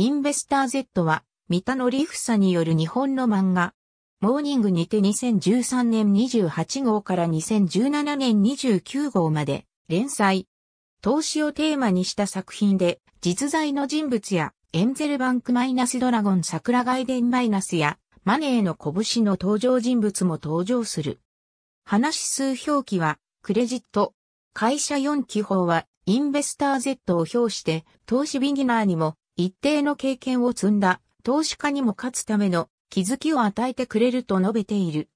インベスター Z は、三田のリフサによる日本の漫画。モーニングにて2013年28号から2017年29号まで連載。投資をテーマにした作品で、実在の人物や、エンゼルバンクマイナスドラゴン桜外伝マイナスや、マネーの拳の登場人物も登場する。話数表記は、クレジット。会社4期法は、インベスター Z を表して、投資ビギナーにも、一定の経験を積んだ投資家にも勝つための気づきを与えてくれると述べている。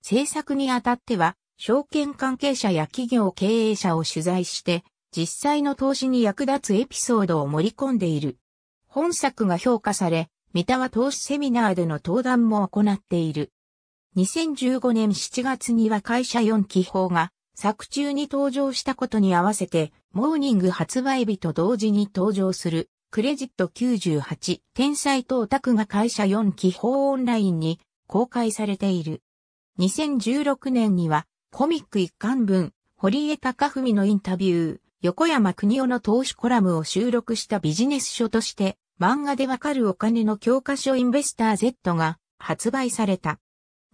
政策にあたっては、証券関係者や企業経営者を取材して、実際の投資に役立つエピソードを盛り込んでいる。本作が評価され、三田は投資セミナーでの登壇も行っている。2015年7月には会社4期法が作中に登場したことに合わせて、モーニング発売日と同時に登場するクレジット98、天才とオタクが会社4期法オンラインに公開されている。2016年には、コミック一巻分、堀江貴文のインタビュー、横山邦夫の投資コラムを収録したビジネス書として、漫画でわかるお金の教科書インベスター Z が発売された。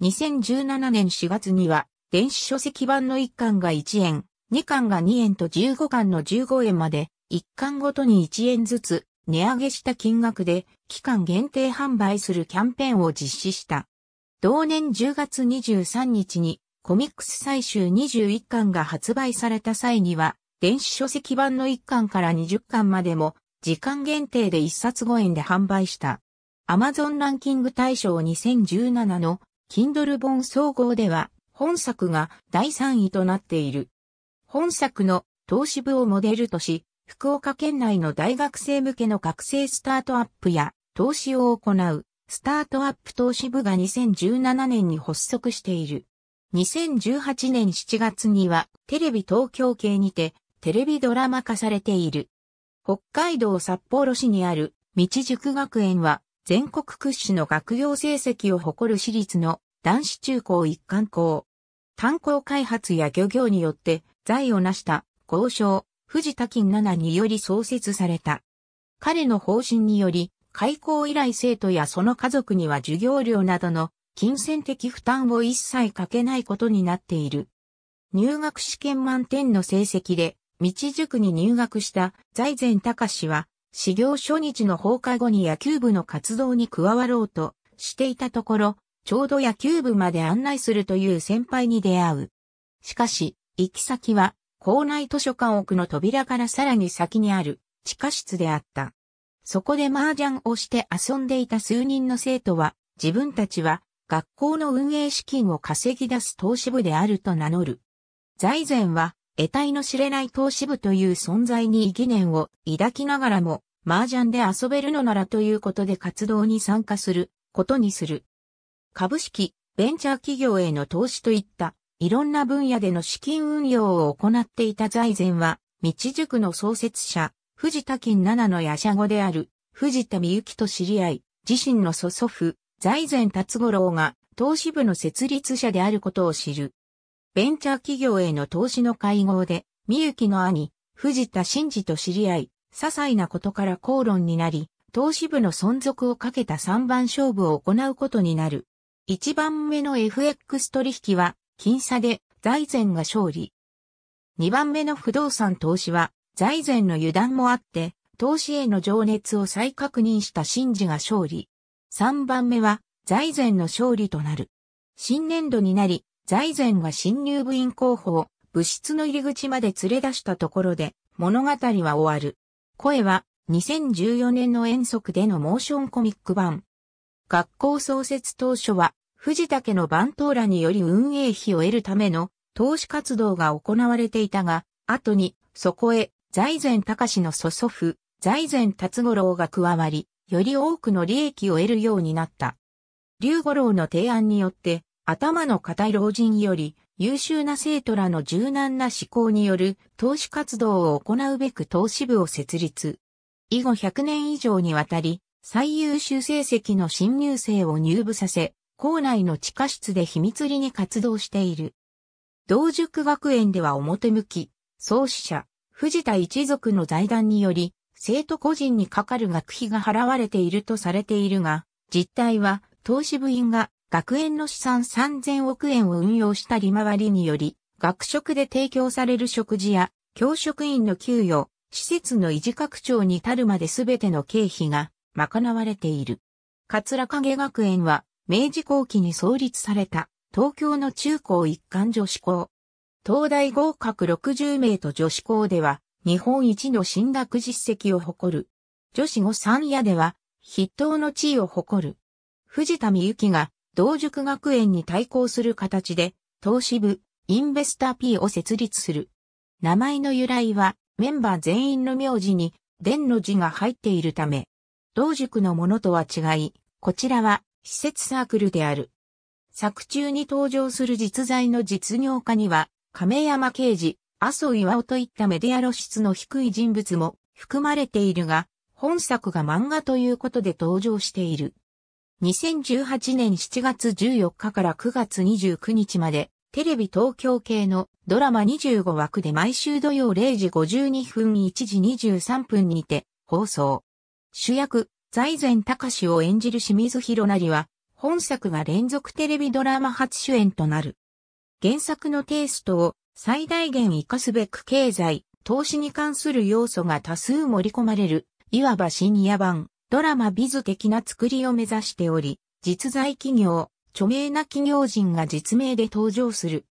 2017年4月には、電子書籍版の1巻が1円、2巻が2円と15巻の15円まで、1巻ごとに1円ずつ値上げした金額で期間限定販売するキャンペーンを実施した。同年10月23日にコミックス最終21巻が発売された際には、電子書籍版の1巻から20巻までも、時間限定で1冊5円で販売した。Amazon ランキング大賞2017の Kindle 本総合では、本作が第3位となっている。本作の投資部をモデルとし、福岡県内の大学生向けの学生スタートアップや投資を行うスタートアップ投資部が2017年に発足している。2018年7月にはテレビ東京系にてテレビドラマ化されている。北海道札幌市にある道塾学園は全国屈指の学業成績を誇る私立の男子中高一貫校。炭鉱開発や漁業によって財を成した交渉、藤田金七により創設された。彼の方針により、開校以来生徒やその家族には授業料などの金銭的負担を一切かけないことになっている。入学試験満点の成績で、道塾に入学した財前隆は、始業初日の放課後に野球部の活動に加わろうとしていたところ、ちょうど野球部まで案内するという先輩に出会う。しかし、行き先は校内図書館奥の扉からさらに先にある地下室であった。そこで麻雀をして遊んでいた数人の生徒は、自分たちは学校の運営資金を稼ぎ出す投資部であると名乗る。財前は、得体の知れない投資部という存在に疑念を抱きながらも、麻雀で遊べるのならということで活動に参加することにする。株式、ベンチャー企業への投資といったいろんな分野での資金運用を行っていた財前は、道塾の創設者、藤田金七の夜叉語である、藤田美幸と知り合い、自身の祖祖父、財前達五郎が、投資部の設立者であることを知る。ベンチャー企業への投資の会合で、美幸の兄、藤田真二と知り合い、些細なことから口論になり、投資部の存続をかけた三番勝負を行うことになる。一番目の FX 取引は、僅差で財前が勝利。2番目の不動産投資は財前の油断もあって、投資への情熱を再確認した真治が勝利。3番目は財前の勝利となる。新年度になり、財前が新入部員候補を部室の入り口まで連れ出したところで物語は終わる。声は2014年の遠足でのモーションコミック版。学校創設当初は藤家の番頭らにより運営費を得るための投資活動が行われていたが、後に、そこへ、財前隆の祖祖父、財前達五郎が加わり、より多くの利益を得るようになった。龍五郎の提案によって、頭の固い老人より優秀な生徒らの柔軟な思考による投資活動を行うべく投資部を設立。以後100年以上にわたり、最優秀成績の新入生を入部させ、校内の地下室で秘密裏に活動している。同塾学園では表向き、創始者、藤田一族の財団により、生徒個人にかかる学費が払われているとされているが、実態は、投資部員が学園の資産3000億円を運用した利回りにより、学食で提供される食事や、教職員の給与、施設の維持拡張に至るまで全ての経費が賄われている。桂影学園は明治後期に創立された東京の中高一貫女子校。東大合格60名と女子校では日本一の進学実績を誇る。女子後三夜では筆頭の地位を誇る。藤田美幸が同塾学園に対抗する形で投資部インベスター P を設立する。名前の由来はメンバー全員の名字に伝の字が入っているため、同塾のものとは違い、こちらは施設サークルである。作中に登場する実在の実業家には、亀山刑事、麻生岩尾といったメディア露出の低い人物も含まれているが、本作が漫画ということで登場している。2018年7月14日から9月29日まで、テレビ東京系のドラマ25枠で毎週土曜0時52分1時23分にて放送。主役、財前隆を演じる清水博成は、本作が連続テレビドラマ初主演となる。原作のテイストを最大限活かすべく経済、投資に関する要素が多数盛り込まれる、いわば深夜版、ドラマビズ的な作りを目指しており、実在企業、著名な企業人が実名で登場する。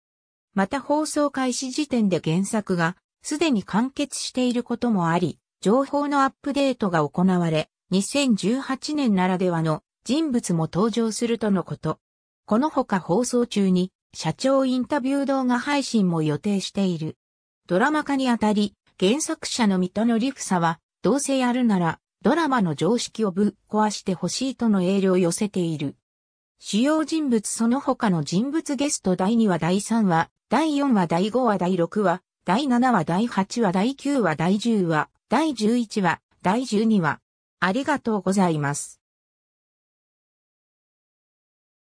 また放送開始時点で原作がすでに完結していることもあり、情報のアップデートが行われ、2018年ならではの人物も登場するとのこと。このほか放送中に社長インタビュー動画配信も予定している。ドラマ化にあたり、原作者の水戸のリフサは、どうせやるなら、ドラマの常識をぶっ壊してほしいとの営量を寄せている。主要人物その他の人物ゲスト第2話第3話、第4話第5話第6話、第7話第8話第9話第10話、第11話、第12話、ありがとうございます。